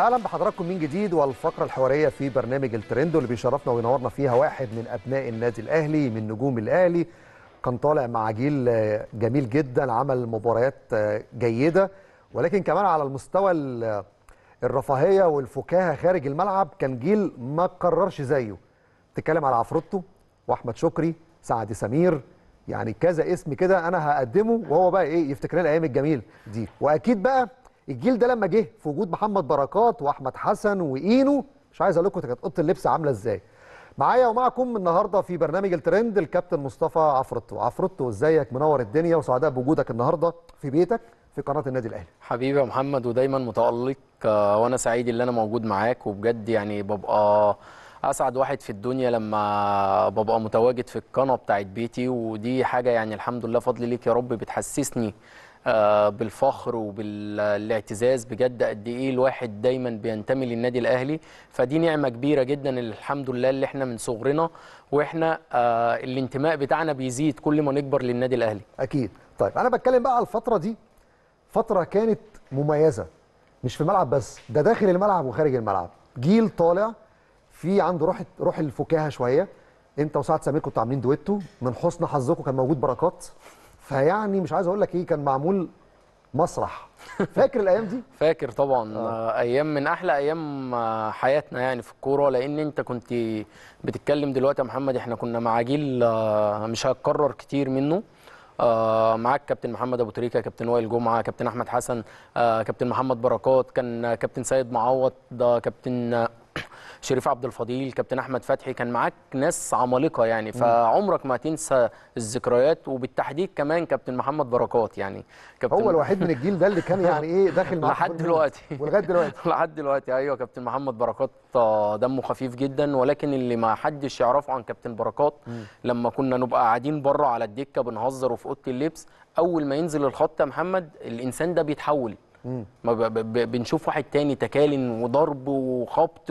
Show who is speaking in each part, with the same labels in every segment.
Speaker 1: اهلا بحضراتكم من جديد والفقره الحواريه في برنامج الترند اللي بيشرفنا وينورنا فيها واحد من ابناء النادي الاهلي من نجوم الاهلي كان طالع مع جيل جميل جدا عمل مباريات جيده ولكن كمان على المستوى الرفاهيه والفكاهه خارج الملعب كان جيل ما اتكررش زيه تتكلم على عفروتو واحمد شكري سعد سمير يعني كذا اسم كده انا هقدمه وهو بقى ايه يفتكرنا الايام الجميله دي واكيد بقى الجيل ده لما جه في وجود محمد بركات واحمد حسن واينو مش عايز اقول لكم كانت اوضه اللبس عامله ازاي معايا ومعكم النهارده في برنامج الترند الكابتن مصطفى عفرتو عفرتو ازيك منور الدنيا وسعداء بوجودك النهارده في بيتك في قناه النادي الاهلي
Speaker 2: حبيبي يا محمد ودايما متالق آه، وانا سعيد ان انا موجود معاك وبجد يعني ببقى اسعد واحد في الدنيا لما ببقى متواجد في القناه بتاعت بيتي ودي حاجه يعني الحمد لله فضل ليك يا رب بتحسسني آه، بالفخر وبالاعتزاز بجد قد ايه الواحد دايما بينتمي للنادي الاهلي فدي نعمه كبيره جدا الحمد لله اللي احنا من صغرنا واحنا آه، الانتماء بتاعنا بيزيد كل ما نكبر للنادي الاهلي
Speaker 1: اكيد طيب انا بتكلم بقى على الفتره دي فتره كانت مميزه مش في الملعب بس ده داخل الملعب وخارج الملعب جيل طالع في عنده روح روح الفكاهه شويه انت وسعد سمير كنتوا عاملين دويتو من حسن حظكم كان موجود بركات فيعني مش عايز اقول لك ايه كان معمول مسرح فاكر الايام دي
Speaker 2: فاكر طبعا آه. ايام من احلى ايام آه، حياتنا يعني في الكوره لان انت كنت بتتكلم دلوقتي يا محمد احنا كنا مع جيل آه، مش هتكرر كتير منه آه معاك كابتن محمد ابو تريكه كابتن وائل جمعه كابتن احمد حسن آه كابتن محمد بركات كان كابتن سيد معوض ده آه، كابتن شريف عبد الفضيل كابتن احمد فتحي كان معاك ناس عمالقه يعني فعمرك ما تنسى الذكريات وبالتحديد كمان كابتن محمد بركات يعني كابتن هو الوحيد من
Speaker 1: الجيل ده اللي كان يعني ايه داخل معاك لحد دلوقتي
Speaker 2: ولغايه دلوقتي لحد دلوقتي ايوه كابتن محمد بركات آه، دمه خفيف جدا ولكن اللي ما حدش يعرفه عن كابتن بركات لما كنا نبقى قاعدين بره على الدكه بنهزر وفي اوضه اللبس اول ما ينزل الخط يا محمد الانسان ده بيتحول بنشوف واحد تاني تكالن وضرب وخبط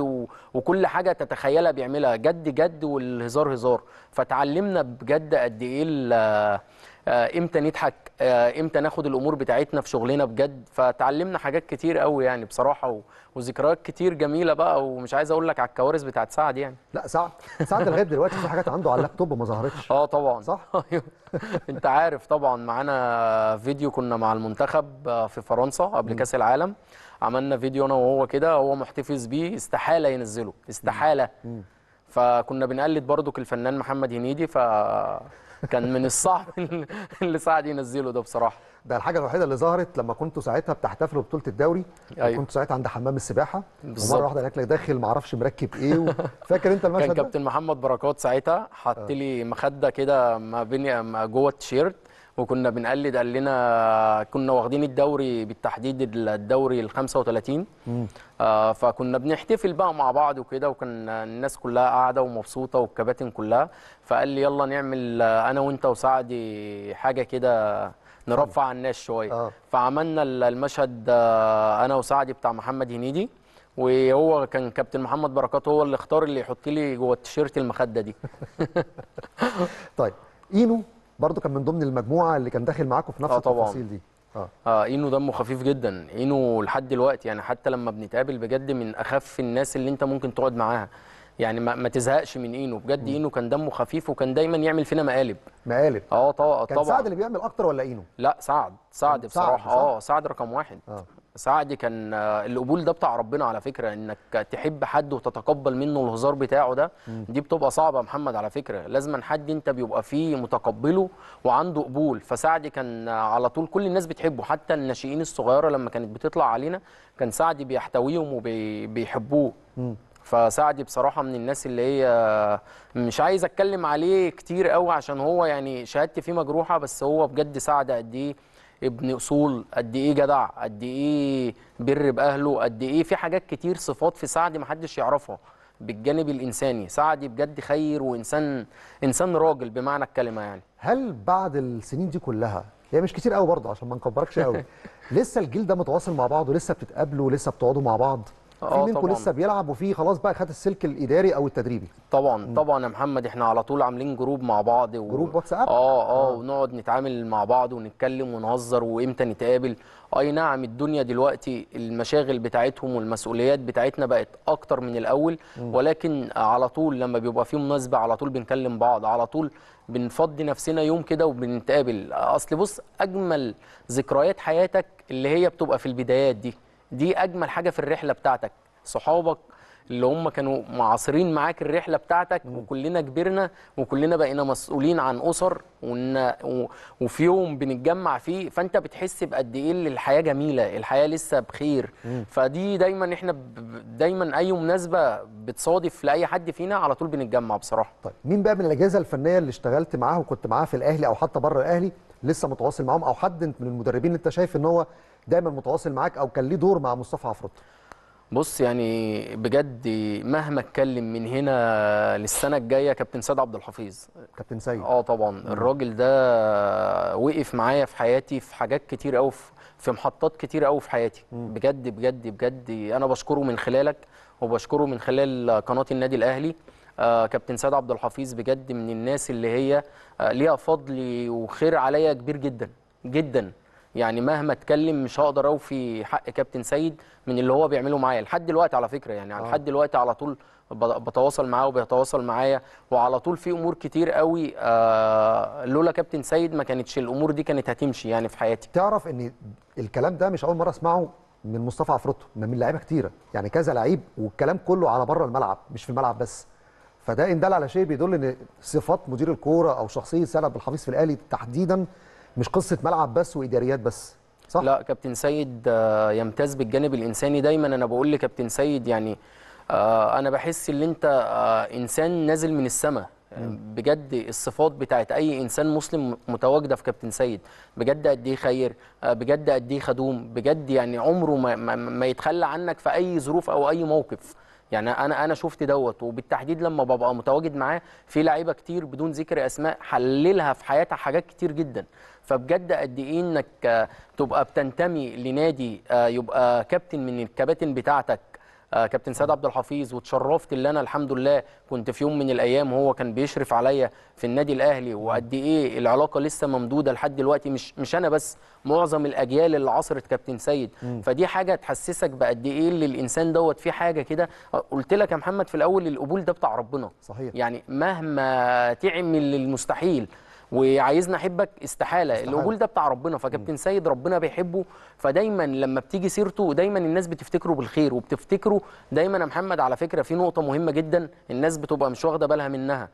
Speaker 2: وكل حاجه تتخيلها بيعملها جد جد والهزار هزار فتعلمنا بجد قد ايه آه، امتى نضحك آه، امتى ناخد الامور بتاعتنا في شغلنا بجد فتعلمنا حاجات كتير قوي يعني بصراحه وذكريات كتير جميله بقى ومش عايز اقول لك على الكوارث بتاعت سعد يعني لا سعد
Speaker 1: سعد لغايه دلوقتي في حاجات عنده على اللابتوب ما ظهرتش
Speaker 2: اه طبعا صح أيوه. انت عارف طبعا معانا فيديو كنا مع المنتخب آه، في فرنسا قبل كاس العالم عملنا فيديو انا وهو كده هو محتفظ بيه استحاله ينزله استحاله فكنا بنقلد برضك الفنان محمد هنيدي ف كان من الصعب اللي سعد ينزله ده بصراحه
Speaker 1: ده الحاجه الوحيده اللي ظهرت لما كنتوا ساعتها بتحتفلوا ببطوله الدوري أيوة. كنت ساعتها عند حمام السباحه مره واحده لك داخل ما اعرفش مركب ايه و... فاكر انت المشهد كان كابتن
Speaker 2: محمد بركات ساعتها حط آه. لي مخده كده ما بين جوه التيشيرت وكنا بنقلد قال لنا كنا واخدين الدوري بالتحديد الدوري ال 35 آه فكنا بنحتفل بقى مع بعض وكده وكان الناس كلها قاعده ومبسوطه والكباتن كلها فقال لي يلا نعمل آه، انا وانت وسعدي حاجه كده نرفع عن الناس شويه آه. فعملنا المشهد آه، انا وسعدي بتاع محمد هنيدي وهو كان كابتن محمد بركات هو اللي اختار اللي يحط لي جوه التيشيرت المخده دي طيب اينو
Speaker 1: برضو كان من ضمن المجموعه اللي كان داخل معاكم في نفس آه التفاصيل
Speaker 2: دي اه, آه اينو دمه خفيف جدا اينو لحد دلوقتي يعني حتى لما بنتقابل بجد من اخف الناس اللي انت ممكن تقعد معاها يعني ما, ما تزهقش من اينو بجد اينو كان دمه خفيف وكان دايما يعمل فينا مقالب مقالب اه طبعا آه، كان سعد اللي بيعمل اكتر ولا اينو لا سعد سعد بصراحه اه سعد رقم واحد آه. سعد كان آه، القبول ده بتاع ربنا على فكره انك تحب حد وتتقبل منه الهزار بتاعه ده دي بتبقى صعبه يا محمد على فكره لازما حد انت بيبقى فيه متقبله وعنده قبول فسعد كان آه، على طول كل الناس بتحبه حتى الناشئين الصغيره لما كانت بتطلع علينا كان سعد بيحتويهم وبيحبوه فسعد بصراحه من الناس اللي هي آه، مش عايز اتكلم عليه كتير قوي عشان هو يعني شهادتي فيه مجروحه بس هو بجد سعد قد ايه ابن اصول قد ايه جدع قد ايه بر باهله قد ايه في حاجات كتير صفات في سعد ما حدش يعرفها بالجانب الانساني سعد بجد خير وانسان انسان راجل بمعنى الكلمه يعني هل
Speaker 1: بعد السنين دي كلها هي مش كتير قوي برضه عشان ما نكبركش قوي لسه الجيل ده متواصل مع بعض ولسه بتتقابلوا ولسه بتقعدوا مع بعض في آه، منكم لسه بيلعب وفي خلاص بقى خد السلك الاداري
Speaker 2: او التدريبي طبعا م. طبعا يا محمد احنا على طول عاملين جروب مع بعض و... جروب واتساب آه،, اه اه ونقعد نتعامل مع بعض ونتكلم ونهزر وامتى نتقابل اي نعم الدنيا دلوقتي المشاغل بتاعتهم والمسؤوليات بتاعتنا بقت اكتر من الاول م. ولكن على طول لما بيبقى في مناسبه على طول بنكلم بعض على طول بنفضي نفسنا يوم كده وبنتقابل اصل بص اجمل ذكريات حياتك اللي هي بتبقى في البدايات دي دي اجمل حاجه في الرحله بتاعتك صحابك اللي هم كانوا معاصرين معاك الرحله بتاعتك وكلنا كبرنا وكلنا بقينا مسؤولين عن اسر وإن وفي يوم بنتجمع فيه فانت بتحس بقد ايه الحياه جميله الحياه لسه بخير فدي دايما احنا دايما اي مناسبه بتصادف لاي حد فينا على طول بنتجمع بصراحه طيب
Speaker 1: مين بقى من الاجهزه الفنيه اللي اشتغلت معاه وكنت معاه في الاهلي او حتى بره الاهلي لسه متواصل معاهم او حد من المدربين اللي انت شايف ان هو دايما متواصل معاك او
Speaker 2: كان ليه دور مع مصطفى عفروت بص يعني بجد مهما اتكلم من هنا للسنه الجايه كابتن سيد عبد الحفيظ كابتن سيد اه طبعا الراجل ده وقف معايا في حياتي في حاجات كتير قوي في محطات كتير قوي في حياتي مم. بجد بجد بجد انا بشكره من خلالك وبشكره من خلال قناه النادي الاهلي آه كابتن سيد عبد الحفيظ بجد من الناس اللي هي آه ليها فضل وخير عليا كبير جدا جدا يعني مهما اتكلم مش هقدر اوفي حق كابتن سيد من اللي هو بيعمله معايا لحد دلوقتي على فكره يعني, يعني آه. لحد دلوقتي على طول بتواصل معاه وبيتواصل معايا وعلى طول في امور كتير قوي آه لولا كابتن سيد ما كانتش الامور دي كانت هتمشي يعني في حياتي تعرف ان
Speaker 1: الكلام ده مش اول مره اسمعه من مصطفى عفروتو من لعيبه كتيره يعني كذا لعيب والكلام كله على بره الملعب مش في الملعب بس فده ان دل على شيء بيدل ان صفات مدير الكوره او شخصيه سلب الحفيظ في الاهلي
Speaker 2: تحديدا مش قصه ملعب بس واداريات بس صح لا كابتن سيد آه، يمتاز بالجانب الانساني دايما انا بقول لكابتن سيد يعني آه، انا بحس ان انت آه، انسان نازل من السماء بجد الصفات بتاعت اي انسان مسلم متواجده في كابتن سيد بجد قد ايه خير بجد قد ايه خدوم بجد يعني عمره ما, ما, ما يتخلى عنك في اي ظروف او اي موقف يعني انا انا شفت دوت وبالتحديد لما ببقى متواجد معاه في لعيبه كتير بدون ذكر اسماء حللها في حياتها حاجات كتير جدا فبجد قد ايه انك تبقى بتنتمي لنادي آه، يبقى كابتن من الكباتن بتاعتك آه، كابتن سيد عبد الحفيظ وتشرفت اللي انا الحمد لله كنت في يوم من الايام هو كان بيشرف عليا في النادي الاهلي وقد ايه العلاقه لسه ممدوده لحد دلوقتي مش مش انا بس معظم الاجيال اللي عصرت كابتن سيد فدي حاجه تحسسك بقد ايه اللي الانسان دوت فيه حاجه كده آه، قلت لك يا محمد في الاول القبول ده بتاع ربنا صحيح. يعني مهما تعمل المستحيل وعايزنا احبك استحاله, استحالة. القبول ده بتاع ربنا فكابتن سيد ربنا بيحبه فدايما لما بتيجي سيرته دايما الناس بتفتكره بالخير وبتفتكره دايما يا محمد على فكره في نقطه مهمه جدا الناس بتبقى مش واخده بالها منها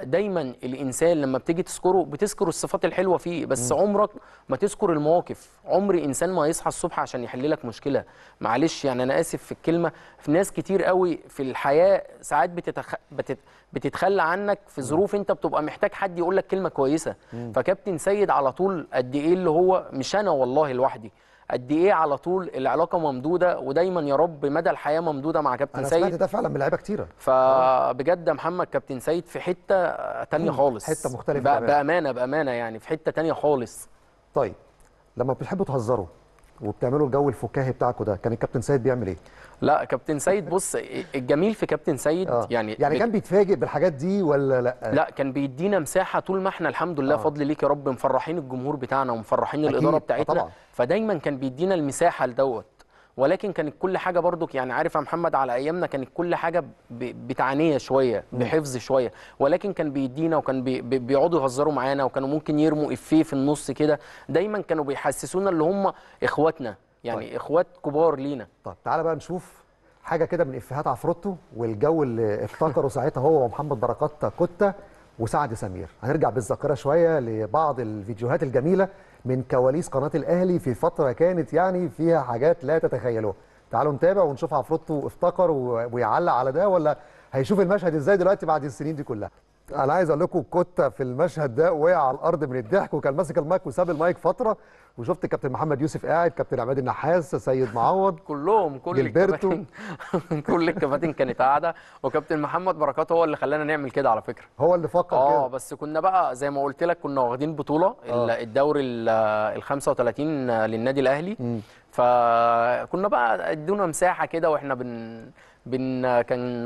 Speaker 2: دايما الانسان لما بتيجي تذكره بتذكر الصفات الحلوه فيه بس م. عمرك ما تذكر المواقف عمر انسان ما يصحى الصبح عشان يحل لك مشكله معلش يعني انا اسف في الكلمه في ناس كتير قوي في الحياه ساعات بتتخ... بتت... بتتخلى عنك في ظروف انت بتبقى محتاج حد يقول لك كلمه كويسه م. فكابتن سيد على طول قد ايه اللي هو مش انا والله لوحدي قد ايه على طول العلاقه ممدوده ودايما يا رب مدى الحياه ممدوده مع كابتن أنا سيد انا سمعت ده فعلا من لعيبه كتيره فبجد آه. محمد كابتن سيد في حته تانية خالص حته مختلفه بأمانة, بامانه بامانه يعني في حته تانية خالص طيب
Speaker 1: لما بتحبوا تهزروا وبتعملوا الجو الفكاهي بتاعكم ده كان الكابتن سيد بيعمل ايه
Speaker 2: لا كابتن سيد بص الجميل في كابتن سيد آه. يعني يعني بت... كان
Speaker 1: بيتفاجئ بالحاجات دي ولا لا لا
Speaker 2: كان بيدينا مساحه طول ما احنا الحمد لله آه. فضل ليك يا رب مفرحين الجمهور بتاعنا ومفرحين أكيد. الاداره آه، بتاعتنا آه طبعا. فدايما كان بيدينا المساحه لدوت ولكن كانت كل حاجه برضك يعني عارف يا محمد على ايامنا كانت كل حاجه بتعنيه شويه بحفظ شويه ولكن كان بيدينا وكان بيقعدوا يهزروا معانا وكانوا ممكن يرموا افيه في النص كده دايما كانوا بيحسسونا اللي هم اخواتنا يعني طيب. اخوات كبار لينا طب تعالى
Speaker 1: بقى نشوف حاجه كده من افيهات عفروتو والجو اللي افتكره ساعتها هو ومحمد بركات كوتا وسعد سمير هنرجع بالذاكره شويه لبعض الفيديوهات الجميله من كواليس قناه الاهلي في فتره كانت يعني فيها حاجات لا تتخيلوها تعالوا نتابع ونشوف عفروتو افتكر ويعلق على ده ولا هيشوف المشهد ازاي دلوقتي بعد السنين دي كلها انا عايز اقول لكم كوتا في المشهد ده وقع على الارض من الضحك وكان ماسك المايك وساب المايك فتره وشفت كابتن محمد يوسف قاعد كابتن عماد النحاس سيد
Speaker 2: معوض كلهم كل جلبرتو كل الكباتن كانت قاعده وكابتن محمد بركات هو اللي خلانا نعمل كده على فكره هو اللي فكر اه بس كنا بقى زي ما قلت لك كنا واخدين بطوله آه. الدوري ال 35 للنادي الاهلي م. فكنا بقى ادونا مساحه كده واحنا بن بين كان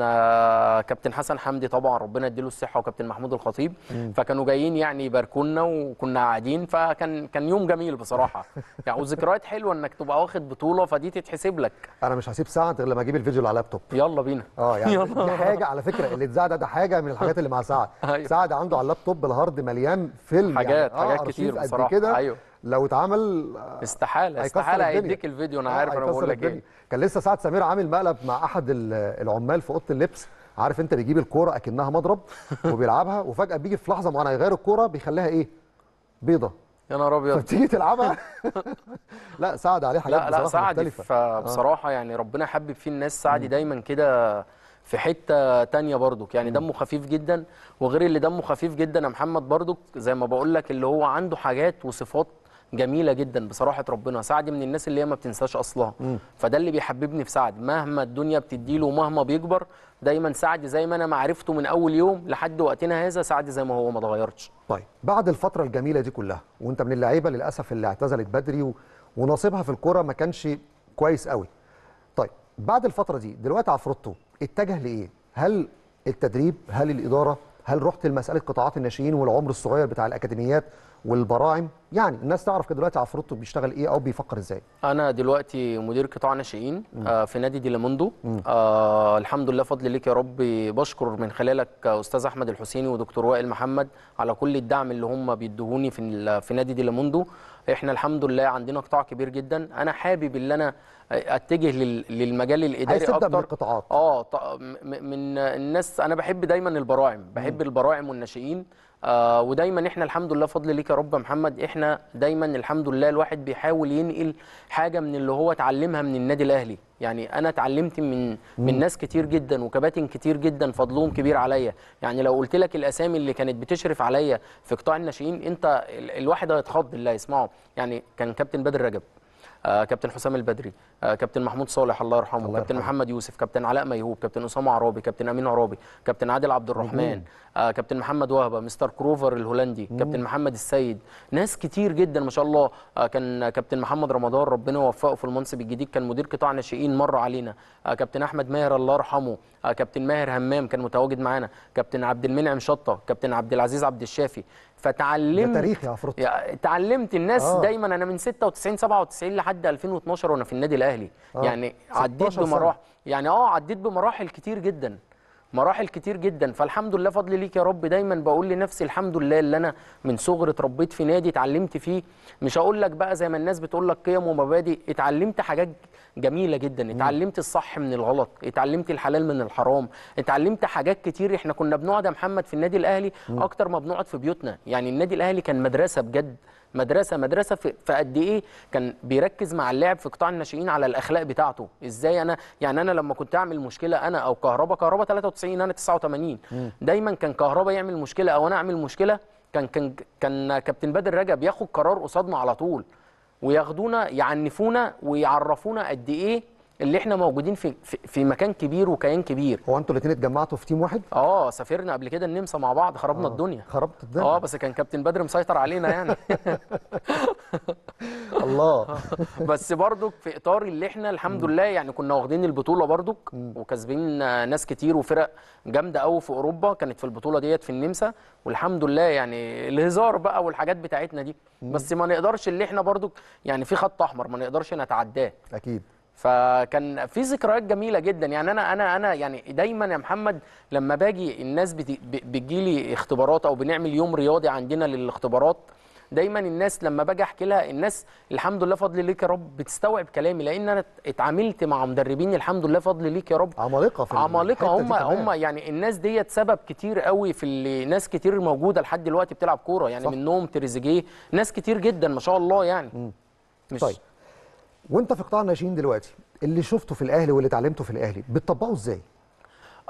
Speaker 2: كابتن حسن حمدي طبعا ربنا يديله الصحه وكابتن محمود الخطيب فكانوا جايين يعني يباركونا وكنا قاعدين فكان كان يوم جميل بصراحه يعني وذكريات حلوه انك تبقى واخد بطوله فدي تتحسب لك انا
Speaker 1: مش هسيب سعد غير لما اجيب الفيديو على اللابتوب يلا بينا اه يعني يلا. دي حاجه على فكره اللي اتذاع ده ده حاجه من الحاجات اللي مع سعد أيوه. سعد عنده على اللابتوب الهارد مليان فيلم يعني حاجات يعني. آه حاجات كتير بصراحه كده أيوه. لو اتعمل آه،
Speaker 2: استحاله استحاله هيديك الفيديو انا آه، عارف انا بقول لك ايه
Speaker 1: كان لسه سعد سمير عامل مقلب مع احد العمال في اوضه اللبس عارف انت بيجيب الكوره اكنها مضرب وبيلعبها وفجاه بيجي في لحظه معينه يغير الكوره بيخليها ايه بيضه يا نهار ابيض فبتيجي تلعبها
Speaker 2: لا سعد عليه حاجات لا لا سعد آه. بصراحه يعني ربنا حبب فيه الناس سعدي دايما كده في حته تانية برضك يعني دمه خفيف جدا وغير اللي دمه خفيف جدا يا محمد برضك زي ما بقول لك اللي هو عنده حاجات وصفات جميله جدا بصراحه ربنا سعد من الناس اللي هي ما بتنساش اصلها فده اللي بيحببني في سعد مهما الدنيا بتديله ومهما بيكبر دايما سعد زي ما انا معرفته من اول يوم لحد وقتنا هذا سعد زي ما هو ما اتغيرش
Speaker 1: طيب بعد الفتره الجميله دي كلها وانت من اللعيبه للاسف اللي اعتزلت بدري و... ونصيبها في الكوره ما كانش كويس قوي طيب بعد الفتره دي دلوقتي عفروتو اتجه لايه هل التدريب هل الاداره هل رحت لمساله قطاعات الناشئين والعمر الصغير بتاع الاكاديميات والبراعم يعني الناس تعرف كده دلوقتي عفروتو بيشتغل ايه او بيفكر ازاي
Speaker 2: انا دلوقتي مدير قطاع ناشئين آه في نادي ديلاموندو آه الحمد لله فضل ليك يا رب بشكر من خلالك استاذ احمد الحسيني ودكتور وائل محمد على كل الدعم اللي هم بيدوهوني في في نادي ديلاموندو احنا الحمد لله عندنا قطاع كبير جدا انا حابب اللي انا اتجه للمجال الاداري اكتر من القطاعات اه من الناس انا بحب دايما البراعم بحب البراعم والناشئين آه ودايما احنا الحمد لله فضل ليك يا رب محمد احنا دايما الحمد لله الواحد بيحاول ينقل حاجه من اللي هو اتعلمها من النادي الاهلي يعني انا اتعلمت من مم. من ناس كتير جدا وكباتن كتير جدا فضلهم كبير عليا يعني لو قلت لك الاسامي اللي كانت بتشرف عليا في قطاع الناشئين انت الواحد هيتخض اللي هيسمعه يعني كان كابتن بدر رجب آه، كابتن حسام البدري آه، كابتن محمود صالح الله يرحمه الله كابتن محمد يوسف كابتن علاء ميهوب كابتن اسامه عرابي كابتن امين عرابي كابتن عادل عبد الرحمن آه، كابتن محمد وهبه مستر كروفر الهولندي كابتن محمد السيد ناس كتير جدا ما شاء الله كان كابتن محمد رمضان ربنا يوفقه في المنصب الجديد كان مدير قطاع ناشئين مر علينا كابتن احمد ماهر الله يرحمه كابتن ماهر همام كان متواجد معانا كابتن عبد المنعم شطه كابتن عبد العزيز عبد الشافي فتعلمت ده تاريخ يا عفروت تعلمت الناس آه. دايما انا من 96 97 لحد 2012 وانا في النادي الاهلي آه. يعني عديت بمراحل يعني اه عديت بمراحل كتير جدا مراحل كتير جدا فالحمد لله فضل ليك يا رب دايما بقول لنفسي الحمد لله اللي انا من صغري اتربيت في نادي اتعلمت فيه مش هقول لك بقى زي ما الناس بتقول لك قيم ومبادئ اتعلمت حاجات جميله جدا اتعلمت الصح من الغلط اتعلمت الحلال من الحرام اتعلمت حاجات كتير احنا كنا بنقعد يا محمد في النادي الاهلي اكتر ما بنقعد في بيوتنا يعني النادي الاهلي كان مدرسه بجد مدرسه مدرسه في قد ايه كان بيركز مع اللاعب في قطاع الناشئين على الاخلاق بتاعته ازاي انا يعني انا لما كنت اعمل مشكله انا او كهربا كهربا 93 انا 89 دايما كان كهربا يعمل مشكله او انا اعمل مشكله كان كان كان كابتن بدر رجب ياخد قرار قصادنا على طول وياخدونا يعنفونا ويعرفونا قد ايه اللي احنا موجودين في في مكان كبير وكيان كبير هو انتوا الاثنين اتجمعتوا في تيم واحد اه سافرنا قبل كده النمسا مع بعض خربنا أوه. الدنيا خربت الدنيا اه بس كان كابتن بدر مسيطر علينا يعني الله بس برضك في اطار اللي احنا الحمد لله يعني كنا واخدين البطوله برضك وكاسبين ناس كتير وفرق جامده قوي في اوروبا كانت في البطوله ديت في النمسا والحمد لله يعني الهزار بقى والحاجات بتاعتنا دي بس ما نقدرش اللي احنا برضك يعني في خط احمر ما نقدرش نتعداه اكيد فكان في ذكريات جميله جدا يعني انا انا انا يعني دايما يا محمد لما باجي الناس بتجي لي اختبارات او بنعمل يوم رياضي عندنا للاختبارات دايما الناس لما باجي احكي لها الناس الحمد لله فضل ليك يا رب بتستوعب كلامي لان انا اتعاملت مع مدربين الحمد لله فضل ليك يا رب عمالقه في عمالقه هم هم يعني الناس ديت سبب كتير قوي في اللي ناس كتير موجوده لحد دلوقتي بتلعب كوره يعني صح. منهم تريزيجيه ناس كتير جدا ما شاء الله يعني مش طيب
Speaker 1: وانت في قطاع الناشئين دلوقتي اللي شفته في الاهلي واللي اتعلمته في الاهلي بتطبقه ازاي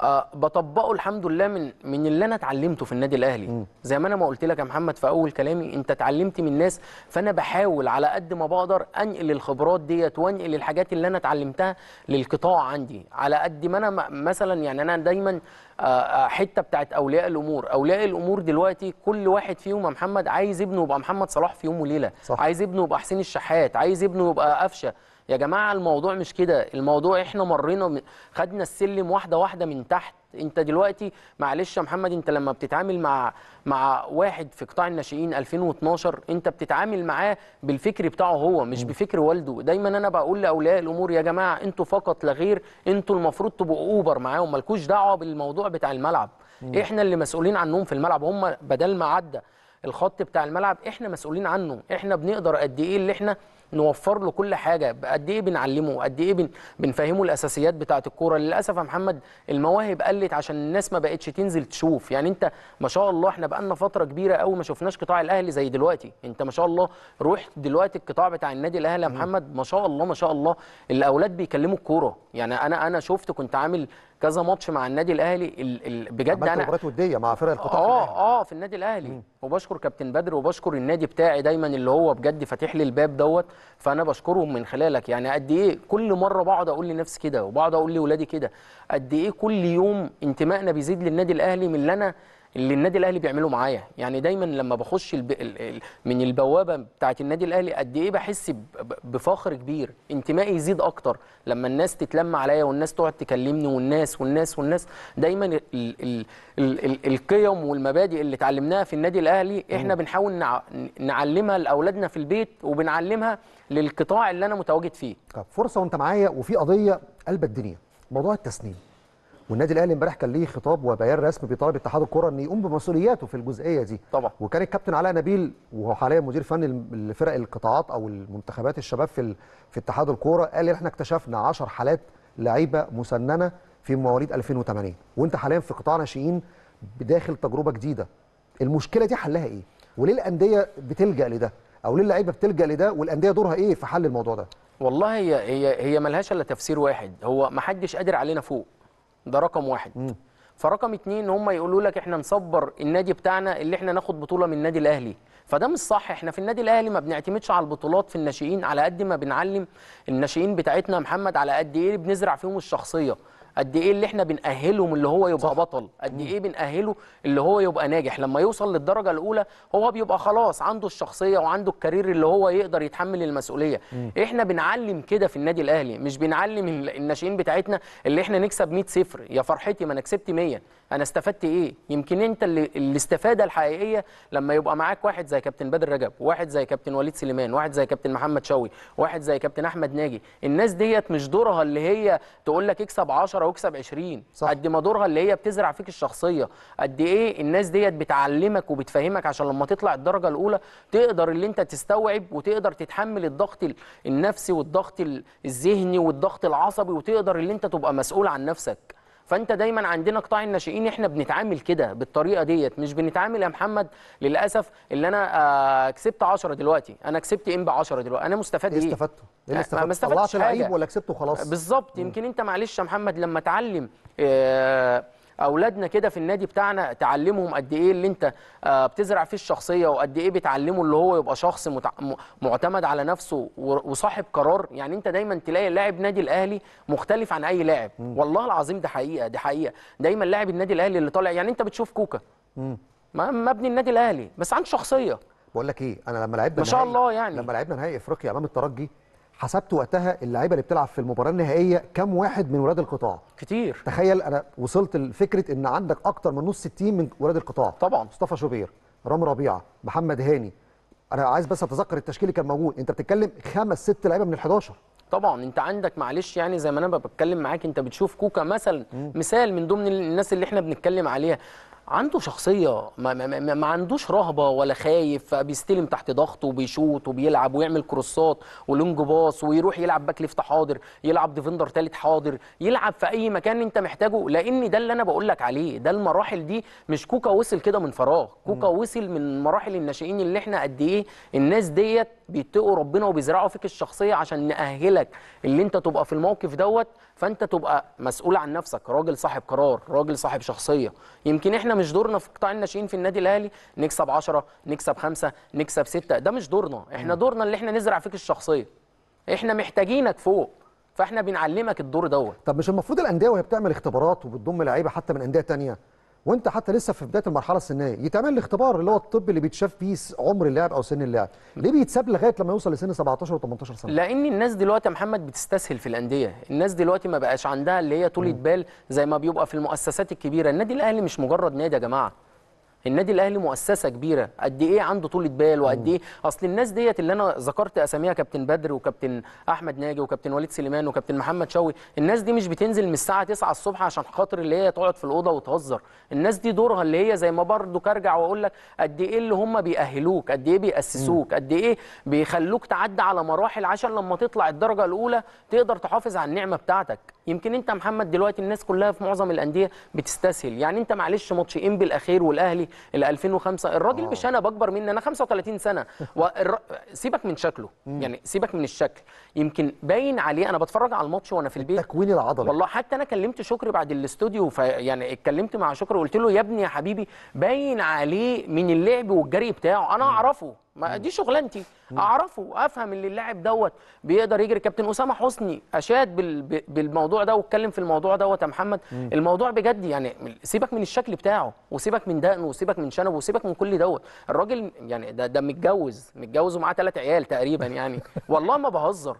Speaker 2: آه، بطبقه الحمد لله من من اللي انا اتعلمته في النادي الاهلي م. زي ما انا ما قلت لك يا محمد في اول كلامي انت اتعلمت من ناس فانا بحاول على قد ما بقدر انقل الخبرات ديت وانقل الحاجات اللي انا اتعلمتها للقطاع عندي على قد ما انا مثلا يعني انا دايما آه، آه، حته بتاعت اولياء الامور اولياء الامور دلوقتي كل واحد فيهم يا محمد عايز ابنه يبقى محمد صلاح في يوم وليله صح. عايز ابنه يبقى حسين الشحات عايز ابنه يبقى قفشه يا جماعه الموضوع مش كده الموضوع احنا مرينا خدنا السلم واحده واحده من تحت انت دلوقتي معلش يا محمد انت لما بتتعامل مع مع واحد في قطاع الناشئين 2012 انت بتتعامل معاه بالفكر بتاعه هو مش بفكر والده دايما انا بقول لاولياء الامور يا جماعه انتوا فقط لا غير انتوا المفروض تبقوا اوبر معاهم مالكوش دعوه بالموضوع بتاع الملعب مم. احنا اللي مسؤولين عنهم في الملعب هم بدل ما عدى الخط بتاع الملعب احنا مسؤولين عنه احنا بنقدر قد ايه اللي احنا نوفر له كل حاجه قد ايه بنعلمه وقد ايه بن... بنفهمه الاساسيات بتاعه الكوره للاسف يا محمد المواهب قلت عشان الناس ما بقتش تنزل تشوف يعني انت ما شاء الله احنا بقالنا فتره كبيره قوي ما شفناش قطاع الاهلي زي دلوقتي انت ما شاء الله رحت دلوقتي القطاع بتاع النادي الاهلي يا محمد ما شاء الله ما شاء الله الاولاد بيكلموا الكوره يعني انا انا شفت كنت عامل كذا ماتش مع النادي الاهلي ال... ال... بجد انا مباريات وديه مع فرق القطاع اه اه في النادي الاهلي مم. وبشكر كابتن بدر وبشكر النادي بتاعي دايما اللي هو بجد فاتح لي الباب دوت فانا بشكرهم من خلالك يعني قد ايه كل مره بقعد اقول لنفسي كده وبقعد اقول لاولادي كده قد ايه كل يوم انتمائنا بيزيد للنادي الاهلي من اللي انا اللي النادي الاهلي بيعمله معايا يعني دايما لما بخش الب... من البوابه بتاعه النادي الاهلي قد ايه بحس بفخر كبير انتمائي يزيد اكتر لما الناس تتلم عليا والناس تقعد تكلمني والناس والناس والناس دايما ال... ال... ال... القيم والمبادئ اللي اتعلمناها في النادي الاهلي احنا بنحاول نع... نعلمها لاولادنا في البيت وبنعلمها للقطاع اللي انا متواجد فيه طب فرصه وانت
Speaker 1: معايا وفي قضيه قلب الدنيا موضوع التسنيم والنادي الاهلي امبارح كان ليه خطاب وبيان رسمي بيطالب اتحاد الكره ان يقوم بمسؤولياته في الجزئيه دي طبعا وكان الكابتن علاء نبيل وهو حاليا مدير فني لفرق القطاعات او المنتخبات الشباب في في اتحاد الكوره قال احنا اكتشفنا 10 حالات لعيبه مسننه في مواليد 2008 وانت حاليا في قطاع ناشئين داخل تجربه جديده المشكله دي حلها ايه وليه الانديه بتلجا لده او ليه اللعيبه بتلجا لده والانديه دورها ايه في حل الموضوع ده
Speaker 2: والله هي هي هي ملهاش الا تفسير واحد هو ما حدش قادر علينا فوق ده رقم واحد م. فرقم اتنين هم يقولوا لك احنا نصبر النادي بتاعنا اللي احنا ناخد بطوله من النادي الاهلي فده مش صح احنا في النادي الاهلي ما بنعتمدش على البطولات في الناشئين على قد ما بنعلم الناشئين بتاعتنا محمد على قد ايه بنزرع فيهم الشخصيه قد ايه اللي احنا بنأهله من اللي هو يبقى صح. بطل قد ايه بنأهله اللي هو يبقى ناجح لما يوصل للدرجه الاولى هو بيبقى خلاص عنده الشخصيه وعنده الكارير اللي هو يقدر يتحمل المسؤوليه مم. احنا بنعلم كده في النادي الاهلي مش بنعلم الناشئين بتاعتنا اللي احنا نكسب 100 صفر يا فرحتي ما انا كسبت 100 انا استفدت ايه يمكن انت اللي الاستفاده الحقيقيه لما يبقى معاك واحد زي كابتن بدر رجب واحد زي كابتن وليد سليمان واحد زي كابتن محمد شوقي واحد زي كابتن احمد ناجي الناس ديت مش دورها اللي هي تقول لك اكسب 10 واكسب 20 صح. قد ما دورها اللي هي بتزرع فيك الشخصيه قد ايه الناس ديت بتعلمك وبتفهمك عشان لما تطلع الدرجه الاولى تقدر اللي انت تستوعب وتقدر تتحمل الضغط النفسي والضغط الذهني والضغط العصبي وتقدر اللي انت تبقى مسؤول عن نفسك فانت دايما عندنا قطاع الناشئين احنا بنتعامل كده بالطريقه ديت مش بنتعامل يا محمد للاسف اللي انا آه، كسبت 10 دلوقتي انا كسبت ام ب 10 دلوقتي انا مستفاد ايه, إيه استفدت ايه آه، استفدت طلعت لعيب ولا كسبته خلاص بالظبط يمكن انت معلش يا محمد لما تعلم آه اولادنا كده في النادي بتاعنا تعلمهم قد ايه اللي انت آه، بتزرع فيه الشخصيه وقد ايه بتعلمه اللي هو يبقى شخص معتمد على نفسه وصاحب قرار يعني انت دايما تلاقي لاعب نادي الاهلي مختلف عن اي لاعب والله العظيم ده حقيقه دي حقيقه دايما لاعب النادي الاهلي اللي طالع يعني انت بتشوف كوكا مبني النادي الاهلي بس عنده شخصيه بقول لك ايه انا لما لعبنا ما شاء الله يعني
Speaker 1: لما لعبنا نهائي افريقيا امام الترجي حسبت وقتها اللعيبه اللي بتلعب في المباراه النهائيه كم واحد من ولاد القطاع كتير تخيل انا وصلت لفكره ان عندك اكتر من نص التيم من ولاد القطاع طبعا مصطفى شوبير رام ربيعه محمد هاني انا عايز بس اتذكر التشكيل اللي كان موجود انت بتتكلم خمس ست لعيبه من ال11
Speaker 2: طبعا انت عندك معلش يعني زي ما انا بتكلم معاك انت بتشوف كوكا مثلا مثال من ضمن الناس اللي احنا بنتكلم عليها عنده شخصيه ما, ما, ما, ما عندوش رهبه ولا خايف فبيستلم تحت ضغط وبيشوط وبيلعب ويعمل كروسات ولونج باص ويروح يلعب باك ليفت حاضر يلعب ديفندر تالت حاضر يلعب في اي مكان انت محتاجه لان ده اللي انا بقول لك عليه ده المراحل دي مش كوكا وصل كده من فراغ كوكا وصل من مراحل الناشئين اللي احنا قد ايه الناس ديت بيتقوا ربنا وبيزرعوا فيك الشخصيه عشان ناهلك اللي انت تبقى في الموقف دوت فانت تبقى مسؤول عن نفسك راجل صاحب قرار راجل صاحب شخصيه يمكن احنا مش دورنا في قطاع الناشئين في النادي الاهلي نكسب 10 نكسب 5 نكسب 6 ده مش دورنا احنا دورنا اللي احنا نزرع فيك الشخصيه احنا محتاجينك فوق فاحنا بنعلمك الدور دوت
Speaker 1: طب مش المفروض الانديه وهي بتعمل اختبارات وبتضم لعيبه حتى من انديه ثانيه وانت حتى لسه في بدايه المرحله السنيه يتعمل الاختبار اللي هو الطب اللي بيتشاف فيه عمر اللاعب او سن اللاعب ليه بيتساب لغايه لما يوصل لسن 17 و18 سنه
Speaker 2: لان الناس دلوقتي يا محمد بتستسهل في الانديه الناس دلوقتي ما بقاش عندها اللي هي طولة بال زي ما بيبقى في المؤسسات الكبيره النادي الاهلي مش مجرد نادي يا جماعه النادي الاهلي مؤسسه كبيره قد ايه عنده طولة بال وقد ايه اصل الناس ديت اللي انا ذكرت اساميها كابتن بدر وكابتن احمد ناجي وكابتن وليد سليمان وكابتن محمد شوقي الناس دي مش بتنزل من الساعه 9 الصبح عشان خاطر اللي هي تقعد في الاوضه وتهزر الناس دي دورها اللي هي زي ما برضو كرجع واقول لك قد ايه اللي هم بيأهلوك قد ايه بيأسسوك قد ايه بيخلوك تعدي على مراحل عشان لما تطلع الدرجه الاولى تقدر تحافظ على النعمه بتاعتك يمكن انت محمد دلوقتي الناس كلها في معظم الانديه بتستسهل يعني انت معلش ماتش ماتشين بالاخير والاهلي ال 2005 الراجل آه. مش انا بكبر منه انا 35 سنه والر... سيبك من شكله يعني سيبك من الشكل يمكن باين عليه انا بتفرج على الماتش وانا في البيت التكوين العضلي والله حتى انا كلمت شكري بعد الاستوديو ف... يعني اتكلمت مع شكري وقلت له يا ابني يا حبيبي باين عليه من اللعب والجري بتاعه انا اعرفه ما دي شغلانتي اعرفه افهم اللي اللاعب دوت بيقدر يجري كابتن اسامه حسني اشاد بال... بالموضوع ده واتكلم في الموضوع دوت يا محمد مم. الموضوع بجد يعني سيبك من الشكل بتاعه وسيبك من دقنه وسيبك من شنبه وسيبك من كل دوت الراجل يعني ده ده متجوز متجوز ومعاه ثلاث عيال تقريبا يعني والله ما بهزر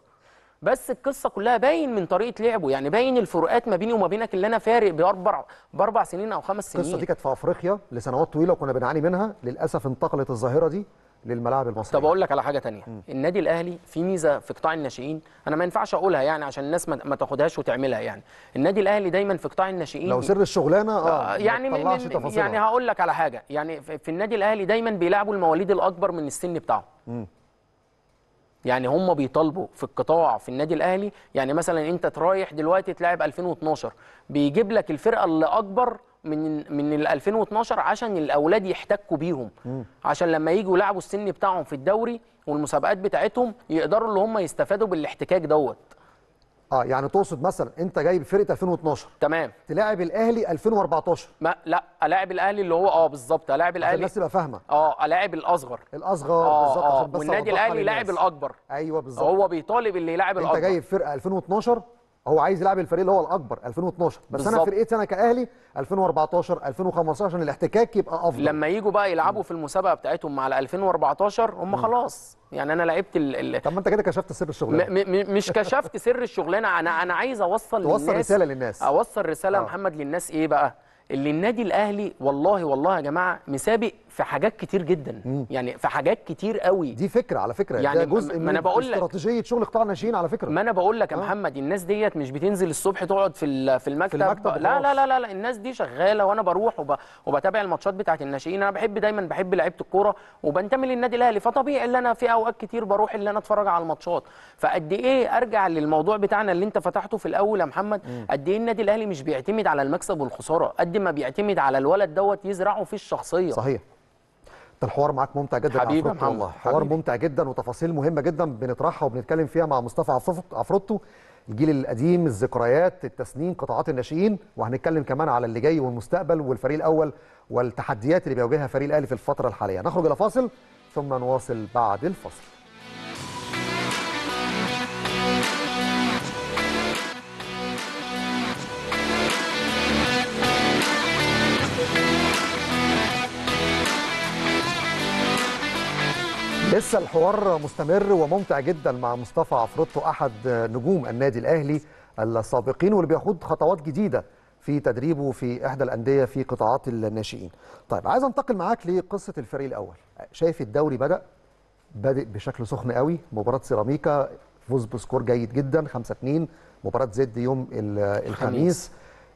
Speaker 2: بس القصه كلها باين من طريقه لعبه يعني باين الفروقات ما بيني وما بينك اللي انا فارق باربع باربع سنين او خمس سنين القصه دي
Speaker 1: كانت في افريقيا لسنوات طويله وكنا بنعاني منها للاسف انتقلت الظاهره دي للملاعب المصريه
Speaker 2: طب اقول لك على حاجه تانية النادي الاهلي في ميزه في قطاع الناشئين انا ما ينفعش اقولها يعني عشان الناس ما تاخدهاش وتعملها يعني النادي الاهلي دايما في قطاع الناشئين لو سر
Speaker 1: الشغلانه اه, آه، يعني من يعني هقول
Speaker 2: لك على حاجه يعني في النادي الاهلي دايما بيلعبوا المواليد الاكبر من السن بتاعهم يعني هم بيطالبوا في القطاع في النادي الاهلي يعني مثلا انت رايح دلوقتي تلعب 2012 بيجيب لك الفرقه اللي اكبر من من ال 2012 عشان الاولاد يحتكوا بيهم عشان لما يجوا يلعبوا السن بتاعهم في الدوري والمسابقات بتاعتهم يقدروا اللي هم يستفادوا بالاحتكاك دوت
Speaker 1: اه يعني تقصد مثلا انت جايب فرقه 2012 تمام تلاعب الاهلي 2014 ما
Speaker 2: لا الاعب الاهلي اللي هو اه بالظبط الاعب الاهلي الناس تبقى فاهمه اه الاعب الاصغر الاصغر آه بالظبط آه والنادي الاهلي لاعب الاكبر ايوه بالظبط هو بيطالب اللي يلاعب الاكبر انت جايب
Speaker 1: فرقه 2012 هو عايز يلعب الفريق اللي هو الاكبر 2012 بس بالزبط. انا فرقتي انا كاهلي 2014
Speaker 2: 2015 عشان الاحتكاك يبقى افضل لما يجوا بقى يلعبوا في المسابقه بتاعتهم على 2014 هم خلاص يعني انا لعبت ال ال طب ما انت كده كشفت سر الشغلانه مش كشفت سر الشغلانه انا انا عايز اوصل توصل للناس رساله للناس اوصل رساله آه. محمد للناس ايه بقى اللي النادي الاهلي والله والله يا جماعه مسابق في حاجات كتير جدا مم. يعني في حاجات كتير قوي دي فكره على فكره يعني ده جزء من استراتيجيه شغل قطاع الناشئين على فكره ما انا بقول لك يا آه. محمد الناس ديت مش بتنزل الصبح تقعد في في المكتب, في المكتب لا, لا, لا لا لا الناس دي شغاله وانا بروح وب... وبتابع الماتشات بتاعه الناشئين انا بحب دايما بحب لعيبه الكوره وبنتمي للنادي الاهلي فطبيعي ان انا في اوقات كتير بروح ان انا اتفرج على الماتشات فقد ايه ارجع للموضوع بتاعنا اللي انت فتحته في الاول يا محمد قد ايه النادي الاهلي مش بيعتمد على المكسب والخساره قد ما بيعتمد على الولد دوت يزرعه في الشخصيه صحيح
Speaker 1: الحوار معاك ممتع جدا حبيبي يا محمد حوار ممتع جدا وتفاصيل مهمه جدا بنطرحها وبنتكلم فيها مع مصطفى عفروتو الجيل القديم الذكريات التسنين قطاعات الناشئين وهنتكلم كمان على اللي جاي والمستقبل والفريق الاول والتحديات اللي بيواجهها فريق الاهلي في الفتره الحاليه نخرج الى فاصل ثم نواصل بعد الفاصل لسه الحوار مستمر وممتع جدا مع مصطفى عفروتو احد نجوم النادي الاهلي السابقين واللي بيخوض خطوات جديده في تدريبه في احدى الانديه في قطاعات الناشئين. طيب عايز انتقل معاك لقصه الفريق الاول، شايف الدوري بدا بادئ بشكل سخن قوي، مباراه سيراميكا فوز بسكور جيد جدا 5-2 مباراه زد يوم الخميس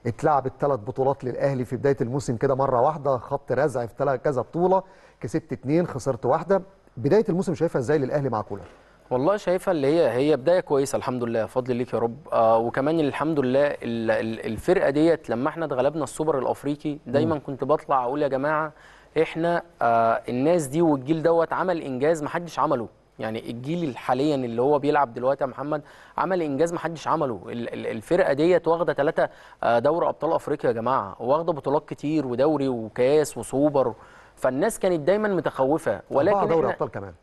Speaker 1: اتلعبت ثلاث بطولات للاهلي في بدايه الموسم كده مره واحده خبط رزع في كذا بطوله كسبت اثنين خسرت واحده بدايه الموسم شايفها ازاي للاهلي مع كولر
Speaker 2: والله شايفها اللي هي هي بدايه كويسه الحمد لله فضل ليك يا رب آه وكمان الحمد لله الفرقه ديت لما احنا اتغلبنا السوبر الافريقي دايما كنت بطلع اقول يا جماعه احنا آه الناس دي والجيل دوت عمل انجاز ما حدش عمله يعني الجيل حاليا اللي هو بيلعب دلوقتي يا محمد عمل انجاز ما حدش عمله الفرقه ديت واخده ثلاثه آه، دوري ابطال افريقيا يا جماعه واخده بطولات كتير ودوري وكاس وسوبر فالناس كانت دايما متخوفه ولكن دوري ابطال كمان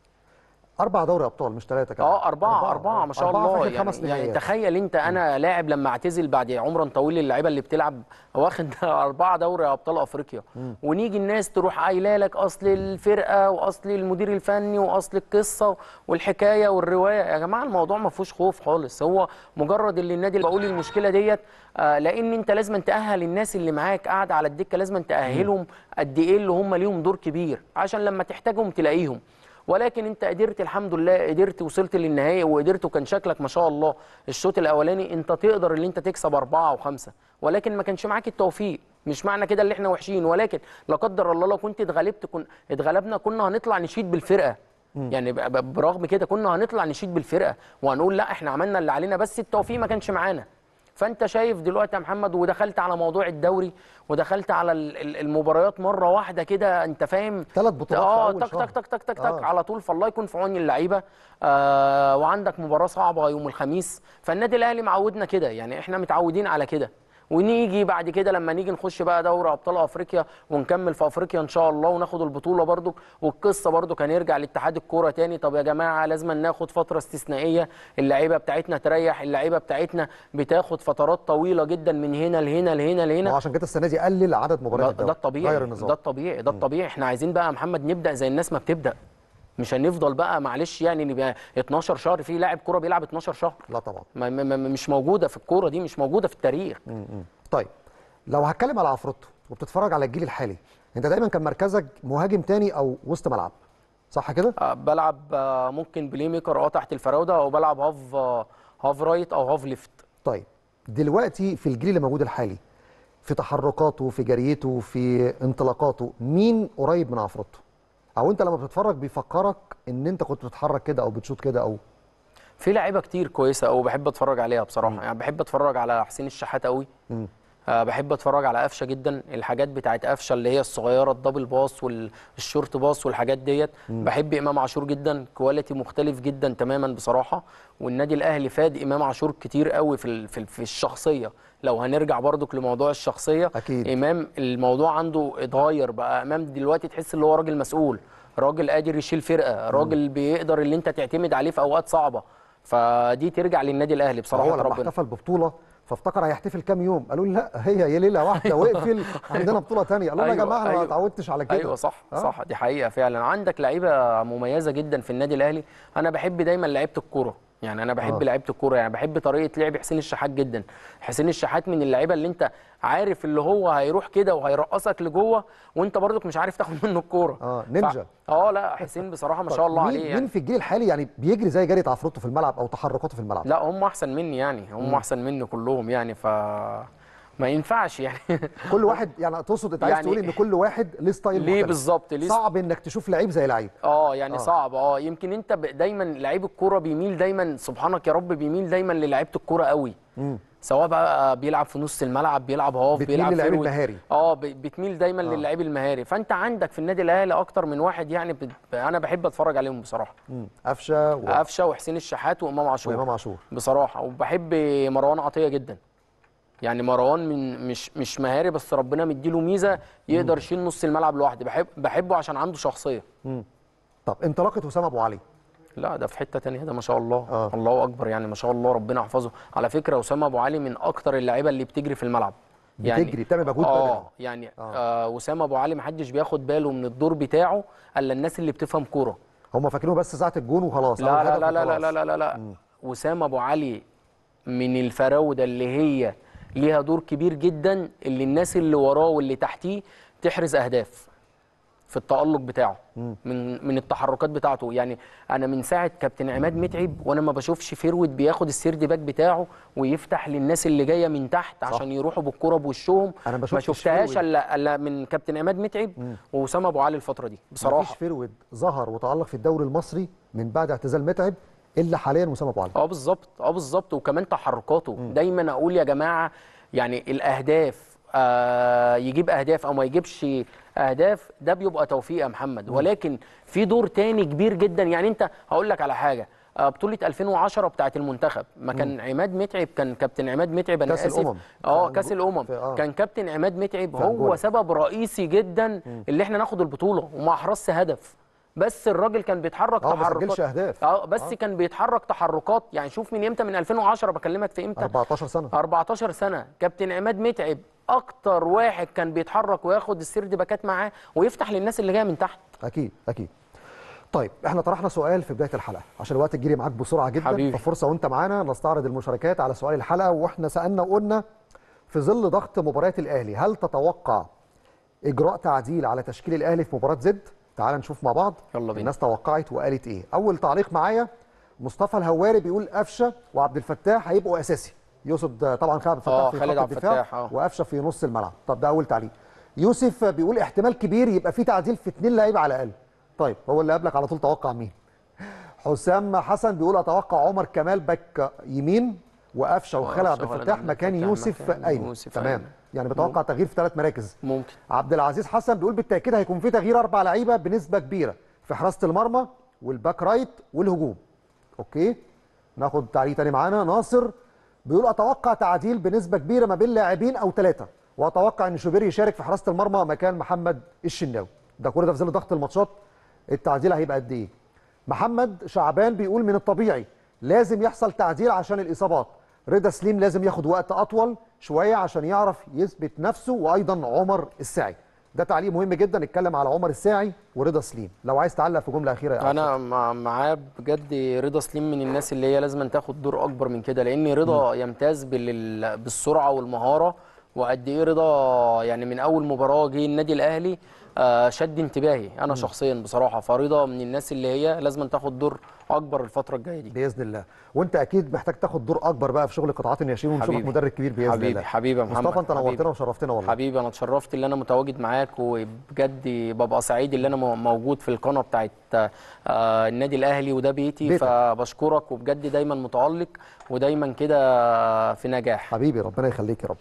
Speaker 2: اربع دوري ابطال مش ثلاثه كمان اه أربعة, اربعه اربعه ما شاء الله أربعة يعني, يعني تخيل انت انا لاعب لما اعتزل بعد عمرا طويل اللعيبه اللي بتلعب واخد اربعه دوري ابطال افريقيا ونيجي الناس تروح قايله لك اصل الفرقه واصل المدير الفني واصل القصه والحكايه والروايه يا جماعه الموضوع ما فيهوش خوف خالص هو مجرد اللي النادي بقول المشكله ديت آه، لان انت لازم تاهل الناس اللي معاك قاعده على الدكه لازم تاهلهم قد ايه اللي هم ليهم دور كبير عشان لما تحتاجهم تلاقيهم ولكن انت قدرت الحمد لله قدرت وصلت للنهايه وقدرت وكان شكلك ما شاء الله الشوط الاولاني انت تقدر ان انت تكسب اربعه وخمسه ولكن ما كانش معاك التوفيق مش معنى كده اللي احنا وحشين ولكن لا قدر الله لو كنت اتغلبت كن اتغلبنا كنا هنطلع نشيد بالفرقه يعني برغم كده كنا هنطلع نشيد بالفرقه وهنقول لا احنا عملنا اللي علينا بس التوفيق ما كانش معانا فانت شايف دلوقتي يا محمد ودخلت على موضوع الدوري ودخلت على المباريات مره واحده كده انت فاهم ثلاث بطولات اه تك تك تك تك تك تك على طول فالله يكون في عون اللعيبه آه وعندك مباراه صعبه يوم الخميس فالنادي الاهلي معودنا كده يعني احنا متعودين على كده ونيجي بعد كده لما نيجي نخش بقى دوري ابطال افريقيا ونكمل في افريقيا ان شاء الله وناخد البطوله برضك والقصه برضك هنرجع لاتحاد الكوره تاني طب يا جماعه لازم ناخد فتره استثنائيه اللعيبه بتاعتنا تريح اللعيبه بتاعتنا بتاخد فترات طويله جدا من هنا لهنا لهنا لهنا وعشان
Speaker 1: كده السنه دي قلل عدد مباريات ده الطبيعي ده
Speaker 2: الطبيعي ده الطبيعي احنا عايزين بقى يا محمد نبدا زي الناس ما بتبدا مش هنفضل بقى معلش يعني نبقى 12 شهر في لاعب كوره بيلعب 12 شهر لا طبعا ما ما مش موجوده في الكوره دي مش موجوده في التاريخ
Speaker 1: طيب لو هتكلم على عفرته وبتتفرج على الجيل الحالي انت دايما كان مركزك مهاجم تاني او وسط ملعب صح كده أه
Speaker 2: بلعب آه، ممكن بلاي ميكر اه تحت الفراوده او بلعب هاف آه، هاف رايت او هاف ليفت
Speaker 1: طيب دلوقتي في الجيل اللي موجود الحالي في تحركاته في جريته في انطلاقاته مين قريب من عفرته او انت لما بتتفرج بيفكرك ان انت كنت
Speaker 2: بتتحرك كده او
Speaker 1: بتشوط كده او
Speaker 2: في لعيبه كتير كويسه او بحب اتفرج عليها بصراحه يعني بحب اتفرج على حسين الشحات قوي أه بحب اتفرج على قفشه جدا الحاجات بتاعت قفشه اللي هي الصغيره الدبل باص والشورت باص والحاجات ديت بحب امام عاشور جدا كواليتي مختلف جدا تماما بصراحه والنادي الاهلي فاد امام عاشور كتير قوي في في الشخصيه لو هنرجع برضك لموضوع الشخصيه أكيد. امام الموضوع عنده اتغير بقى امام دلوقتي تحس ان هو راجل مسؤول راجل قادر يشيل فرقه راجل بيقدر اللي انت تعتمد عليه في اوقات صعبه فدي ترجع للنادي الاهلي بصراحه هو لما احتفل
Speaker 1: ببطوله فافتكر هيحتفل كام يوم قالوا لي لا هي يا ليله واحده واقفل أيوه. عندنا بطوله ثانيه قالوا أيوة يا جماعه انا ما اتعودتش أيوه. على كده ايوه صح
Speaker 2: آه. صح دي حقيقه فعلا عندك لعيبه مميزه جدا في النادي الاهلي انا بحب دايما لعيبه الكوره يعني انا بحب آه. لعيبه الكوره يعني بحب طريقه لعب حسين الشحات جدا حسين الشحات من اللعيبه اللي انت عارف اللي هو هيروح كده وهيرقصك لجوه وانت برضك مش عارف تاخد منه الكوره اه نينجا ف... اه لا حسين بصراحه ما طيب، شاء الله عليه يعني مين في
Speaker 1: الجيل الحالي يعني بيجري زي جري عفروته في الملعب او تحركاته في
Speaker 2: الملعب لا هم احسن مني يعني هم احسن مني كلهم يعني ف ما ينفعش يعني كل واحد يعني تقصد انت عايز يعني تقول ان
Speaker 1: كل واحد ليه ستايل ليه بالظبط
Speaker 2: ليه صعب انك تشوف لعيب زي لعيب اه يعني آه. صعب اه يمكن انت دايما لعيب الكوره بيميل دايما سبحانك يا رب بيميل دايما للعيبه الكوره قوي امم سواء بقى بيلعب في نص الملعب بيلعب هاف بيلعب في للعيب المهاري اه بتميل دايما آه. للعيب المهاري فانت عندك في النادي الاهلي اكتر من واحد يعني ب... انا بحب اتفرج عليهم بصراحه قفشه و... قفشه وحسين الشحات وامام عاشور وامام عاشور بصراحه وبحب مروان عطيه جدا يعني مروان من مش مش مهاري بس ربنا مديله ميزه يقدر يشيل نص الملعب لوحده بحب بحبه عشان عنده شخصيه مم. طب انطلاقه وسام ابو علي لا ده في حته ثانيه ده ما شاء الله آه. الله اكبر يعني ما شاء الله ربنا يحفظه على فكره وسام ابو علي من اكتر اللعيبه اللي بتجري في الملعب يعني بتجري بتعمل مجهود اه يعني آه. آه وسام ابو علي ما حدش بياخد باله من الدور بتاعه الا الناس اللي بتفهم كوره هم
Speaker 1: فاكرينه بس ساعه
Speaker 2: الجون وخلاص لا لا لا, وخلاص. لا لا لا لا لا لا لا وسام ابو علي من الفراوده اللي هي ليها دور كبير جدا اللي الناس اللي وراه واللي تحتيه تحرز اهداف في التالق بتاعه من من التحركات بتاعته يعني انا من ساعه كابتن عماد متعب وانا ما بشوفش فيرود بياخد السيرد باك بتاعه ويفتح للناس اللي جايه من تحت صح. عشان يروحوا بالكره بوشهم انا ما شفتهاش الا الا من كابتن عماد متعب واسامه ابو علي الفتره دي بصراحه مفيش فيرود ظهر وتالق في الدوري المصري
Speaker 1: من بعد اعتزال متعب الا حاليا وسام ابو علي اه
Speaker 2: بالظبط اه بالظبط وكمان تحركاته م. دايما اقول يا جماعه يعني الاهداف آه يجيب اهداف او ما يجيبش اهداف ده بيبقى توفيق يا محمد م. ولكن في دور تاني كبير جدا يعني انت هقول لك على حاجه آه، بطوله 2010 بتاعه المنتخب ما كان عماد متعب كان كابتن عماد متعب انا اسف الأمم. اه كاس الامم آه. كان كابتن عماد متعب هو سبب رئيسي جدا اللي احنا ناخد البطوله وما احرزش هدف بس الراجل كان بيتحرك آه تحركات ما اهداف اه بس أوه. كان بيتحرك تحركات يعني شوف من امتى من 2010 بكلمك في امتى 14 سنه 14 سنه كابتن عماد متعب اكتر واحد كان بيتحرك وياخد السيرد باكات معاه ويفتح للناس اللي جايه من تحت
Speaker 1: اكيد اكيد طيب احنا طرحنا سؤال في بدايه الحلقه عشان الوقت الجري معاك بسرعه جدا حبيبي. ففرصه وانت معانا نستعرض المشاركات على سؤال الحلقه واحنا سالنا وقلنا في ظل ضغط مباراه الاهلي هل تتوقع اجراء تعديل على تشكيل الاهلي في مباراه زد تعال نشوف مع بعض يلا بينا. الناس توقعت وقالت ايه اول تعليق معايا مصطفى الهواري بيقول قفشه وعبد الفتاح هيبقوا اساسي يقصد طبعا خالد الفتاح في خالد عبد الفتاح آه، آه. وقفشه في نص الملعب طب ده اول تعليق يوسف بيقول احتمال كبير يبقى في تعديل في اثنين لعيبه على الاقل طيب هو اللي قبلك على طول توقع مين حسام حسن بيقول اتوقع عمر كمال باك يمين وقفشه وخلع الفتاح مكان يوسف ايمن تمام يعني بتوقع تغيير في ثلاث مراكز ممكن عبد العزيز حسن بيقول بالتاكيد هيكون في تغيير اربع لعيبه بنسبه كبيره في حراسه المرمى والباك رايت والهجوم اوكي ناخد تعليق تاني معانا ناصر بيقول اتوقع تعديل بنسبه كبيره ما بين لاعبين او ثلاثه واتوقع ان شوبير يشارك في حراسه المرمى مكان محمد الشناوي ده كل ده في ظل ضغط الماتشات التعديل هيبقى قد ايه محمد شعبان بيقول من الطبيعي لازم يحصل تعديل عشان الاصابات رضا سليم لازم ياخد وقت اطول شويه عشان يعرف يثبت نفسه وايضا عمر الساعي ده تعليق مهم جدا نتكلم على عمر الساعي ورضا سليم لو عايز تعلق في جمله اخيره يا
Speaker 2: انا معاه بجد رضا سليم من الناس اللي هي لازم تاخد دور اكبر من كده لان رضا يمتاز بالسرعه والمهاره وقد ايه رضا يعني من اول مباراه جه النادي الاهلي آه، شد انتباهي انا شخصيا بصراحه فريضه من الناس اللي هي لازم تاخد دور اكبر الفتره الجايه دي باذن الله
Speaker 1: وانت اكيد محتاج تاخد دور اكبر بقى في شغل قطاعات الناشئين ونشوفك مدرب كبير باذن حبيبي الله حبيبي حبيبي محمد مصطفى انت نورتنا
Speaker 2: وشرفتنا والله حبيبي انا اتشرفت ان انا متواجد معاك وبجد ببقى سعيد ان انا موجود في القناه بتاعت آه، النادي الاهلي وده بيتي بيتك. فبشكرك وبجد دايما متالق ودايما كده في نجاح حبيبي ربنا يخليك يا رب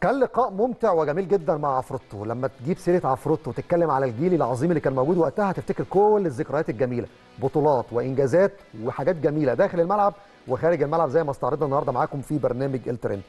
Speaker 1: كان لقاء ممتع وجميل جدا مع عفروتو لما تجيب سيره عفروتو وتتكلم على الجيل العظيم اللي كان موجود وقتها هتفتكر كل الذكريات الجميله بطولات وانجازات وحاجات جميله داخل الملعب وخارج الملعب زي ما استعرضنا النهارده معاكم في برنامج الترند